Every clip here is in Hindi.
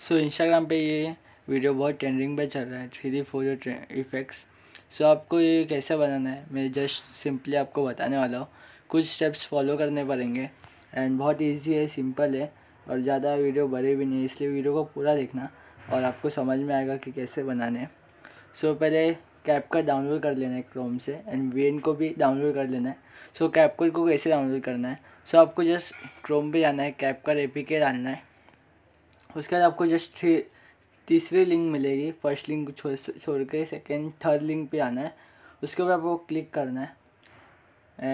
सो so, इंस्टाग्राम पे ये वीडियो बहुत ट्रेंडिंग पे चल रहा है three D four effects so आपको ये कैसे बनाना है मैं जस्ट सिंपली आपको बताने वाला हूँ कुछ स्टेप्स फॉलो करने पड़ेंगे एंड बहुत इजी है सिंपल है और ज़्यादा वीडियो बड़े भी नहीं इसलिए वीडियो को पूरा देखना और आपको समझ में आएगा कि कैसे बनाने है सो so, पहले कैप का डाउनलोड कर लेना है क्रोम से एंड वी को भी डाउनलोड कर लेना है सो so, कैप को कैसे डाउनलोड करना है सो so, आपको जस्ट क्रोम पे जाना है कैप ए पी के डालना है उसके बाद आपको जस्ट थ्री तीसरी लिंक मिलेगी फर्स्ट लिंक छोड़ छोड़ के सेकेंड थर्ड लिंक पे आना है उसके ऊपर आपको क्लिक करना है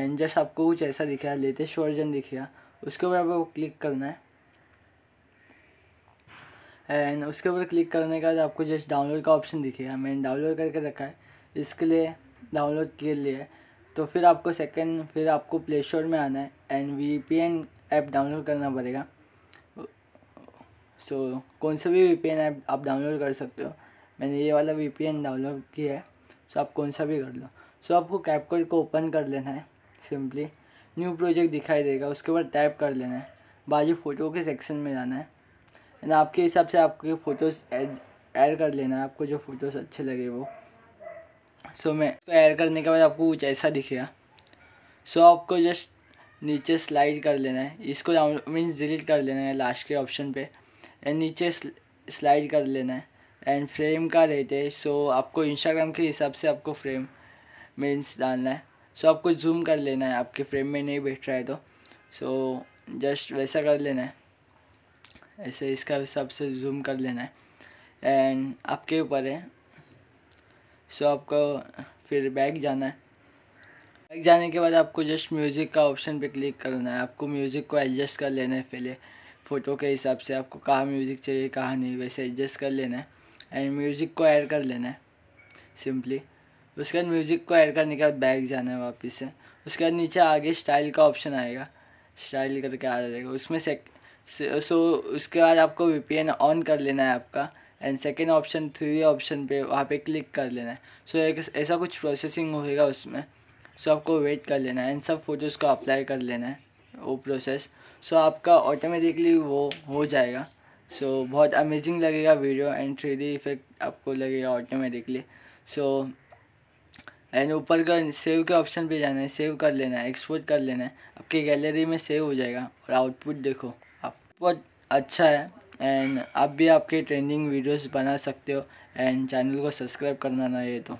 एंड जस्ट आपको कुछ ऐसा दिखेगा लेटेस्ट वर्जन दिखेगा उसके ऊपर आपको क्लिक करना है एंड उसके ऊपर क्लिक करने के बाद आपको जस्ट डाउनलोड का ऑप्शन दिखेगा मैंने डाउनलोड करके रखा है इसके लिए डाउनलोड के लिए तो फिर आपको सेकेंड फिर आपको प्ले स्टोर में आना है and V P N app download करना पड़ेगा सो so, कौन सा भी वी ऐप आप डाउनलोड कर सकते हो मैंने ये वाला वी डाउनलोड किया है सो so, आप कौन सा भी कर लो सो so, आपको कैपकोड को ओपन कर लेना है सिंपली न्यू प्रोजेक्ट दिखाई देगा उसके बाद टैप कर लेना है बाजू फ़ोटो के सेक्शन में जाना है एंड आपके हिसाब से आपके फ़ोटोज़ ऐड कर लेना है आपको जो फ़ोटोज़ अच्छे लगे वो सो so, मैं ऐड करने के बाद आपको कुछ ऐसा दिखेगा सो so, आपको जस्ट नीचे स्लाइड कर लेना है इसको डाउन मीन्स डिलीट कर लेना है लास्ट के ऑप्शन पे एंड नीचे स्लाइड कर लेना है एंड फ्रेम का रहते हैं सो आपको इंस्टाग्राम के हिसाब से आपको फ्रेम मीन्स डालना है सो आपको जूम कर लेना है आपके फ्रेम में नहीं बैठ रहा है तो सो जस्ट वैसा कर लेना है ऐसे इसका हिसाब से जूम कर लेना है एंड आपके ऊपर है सो आपको फिर बैग जाना है बैग जाने के बाद आपको जस्ट म्यूज़िक का ऑप्शन पे क्लिक करना है आपको म्यूज़िक को एडजस्ट कर लेना है पहले फ़ोटो के हिसाब से आपको कहाँ म्यूज़िक चाहिए कहाँ नहीं वैसे एडजस्ट कर लेना है एंड म्यूज़िक को ऐड कर लेना है सिंपली उसके बाद म्यूज़िक को ऐड करने के बाद बैग जाना है वापस से उसके बाद नीचे आगे स्टाइल का ऑप्शन आएगा स्टाइल करके आ जाएगा उसमें सेक सो उसके बाद आपको वी ऑन कर लेना है आपका and second option three option पे वहाँ पे क्लिक कर लेना है सो एक ऐसा कुछ प्रोसेसिंग होएगा उसमें सो so, आपको वेट कर लेना है एंड सब फ़ोटोज़ को अप्लाई कर लेना है वो प्रोसेस सो आपका ऑटोमेटिकली वो हो जाएगा सो so, बहुत अमेजिंग लगेगा video and three D effect आपको लगेगा ऑटोमेटिकली सो एंड ऊपर का सेव के ऑप्शन पे जाना है सेव कर लेना है एक्सपोर्ट कर लेना है आपकी गैलरी में सेव हो जाएगा और आउटपुट देखो आप बहुत अच्छा है एंड आप भी आपके ट्रेंडिंग वीडियोस बना सकते हो एंड चैनल को सब्सक्राइब करना ना ये तो